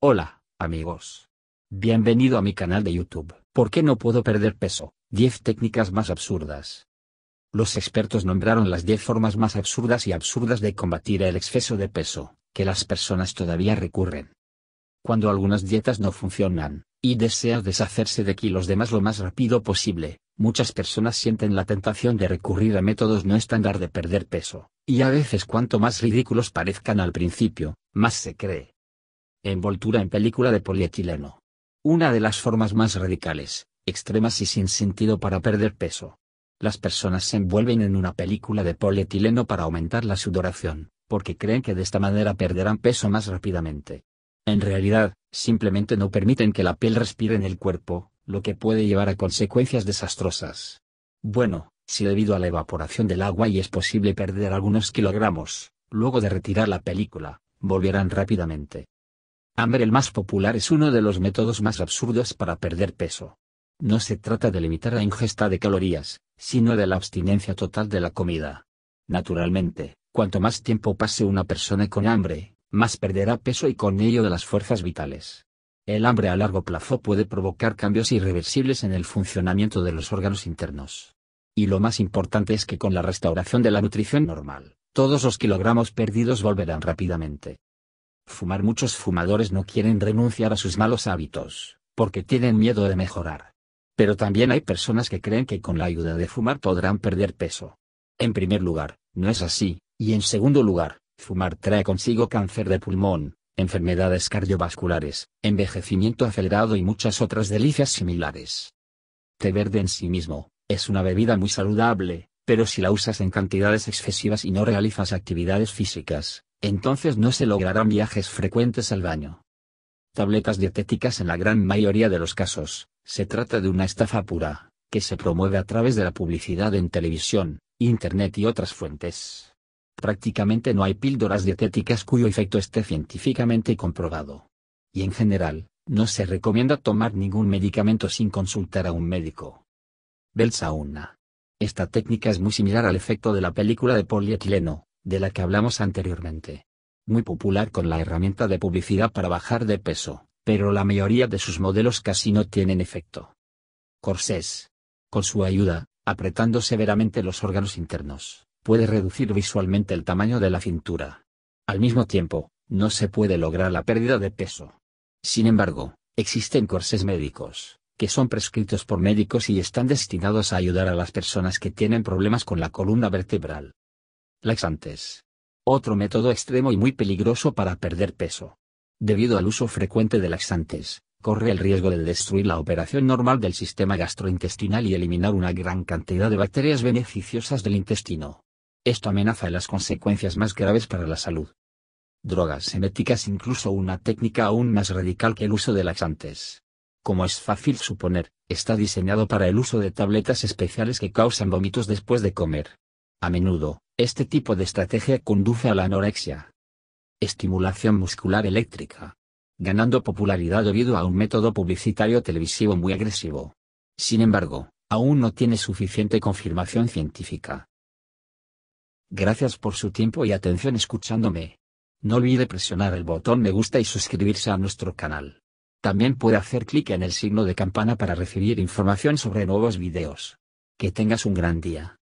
Hola, amigos. Bienvenido a mi canal de YouTube. ¿Por qué no puedo perder peso? 10 técnicas más absurdas. Los expertos nombraron las 10 formas más absurdas y absurdas de combatir el exceso de peso, que las personas todavía recurren. Cuando algunas dietas no funcionan, y deseas deshacerse de kilos de más lo más rápido posible, muchas personas sienten la tentación de recurrir a métodos no estándar de perder peso, y a veces cuanto más ridículos parezcan al principio, más se cree envoltura en película de polietileno. Una de las formas más radicales, extremas y sin sentido para perder peso. Las personas se envuelven en una película de polietileno para aumentar la sudoración, porque creen que de esta manera perderán peso más rápidamente. En realidad, simplemente no permiten que la piel respire en el cuerpo, lo que puede llevar a consecuencias desastrosas. Bueno, si debido a la evaporación del agua y es posible perder algunos kilogramos, luego de retirar la película, volverán rápidamente. Hambre el más popular es uno de los métodos más absurdos para perder peso. No se trata de limitar la ingesta de calorías, sino de la abstinencia total de la comida. Naturalmente, cuanto más tiempo pase una persona con hambre, más perderá peso y con ello de las fuerzas vitales. El hambre a largo plazo puede provocar cambios irreversibles en el funcionamiento de los órganos internos. Y lo más importante es que con la restauración de la nutrición normal, todos los kilogramos perdidos volverán rápidamente. Fumar muchos fumadores no quieren renunciar a sus malos hábitos, porque tienen miedo de mejorar. Pero también hay personas que creen que con la ayuda de fumar podrán perder peso. En primer lugar, no es así, y en segundo lugar, fumar trae consigo cáncer de pulmón, enfermedades cardiovasculares, envejecimiento acelerado y muchas otras delicias similares. Té verde en sí mismo, es una bebida muy saludable, pero si la usas en cantidades excesivas y no realizas actividades físicas, entonces no se lograrán viajes frecuentes al baño. Tabletas dietéticas en la gran mayoría de los casos, se trata de una estafa pura, que se promueve a través de la publicidad en televisión, internet y otras fuentes. Prácticamente no hay píldoras dietéticas cuyo efecto esté científicamente comprobado. Y en general, no se recomienda tomar ningún medicamento sin consultar a un médico. Belsauna. Esta técnica es muy similar al efecto de la película de polietileno, de la que hablamos anteriormente. Muy popular con la herramienta de publicidad para bajar de peso, pero la mayoría de sus modelos casi no tienen efecto. Corsés. Con su ayuda, apretando severamente los órganos internos, puede reducir visualmente el tamaño de la cintura. Al mismo tiempo, no se puede lograr la pérdida de peso. Sin embargo, existen corsés médicos, que son prescritos por médicos y están destinados a ayudar a las personas que tienen problemas con la columna vertebral, Laxantes. Otro método extremo y muy peligroso para perder peso. Debido al uso frecuente de laxantes, corre el riesgo de destruir la operación normal del sistema gastrointestinal y eliminar una gran cantidad de bacterias beneficiosas del intestino. Esto amenaza las consecuencias más graves para la salud. Drogas seméticas incluso una técnica aún más radical que el uso de laxantes. Como es fácil suponer, está diseñado para el uso de tabletas especiales que causan vómitos después de comer. A menudo, este tipo de estrategia conduce a la anorexia. Estimulación muscular eléctrica. Ganando popularidad debido a un método publicitario televisivo muy agresivo. Sin embargo, aún no tiene suficiente confirmación científica. Gracias por su tiempo y atención escuchándome. No olvide presionar el botón me gusta y suscribirse a nuestro canal. También puede hacer clic en el signo de campana para recibir información sobre nuevos videos. Que tengas un gran día.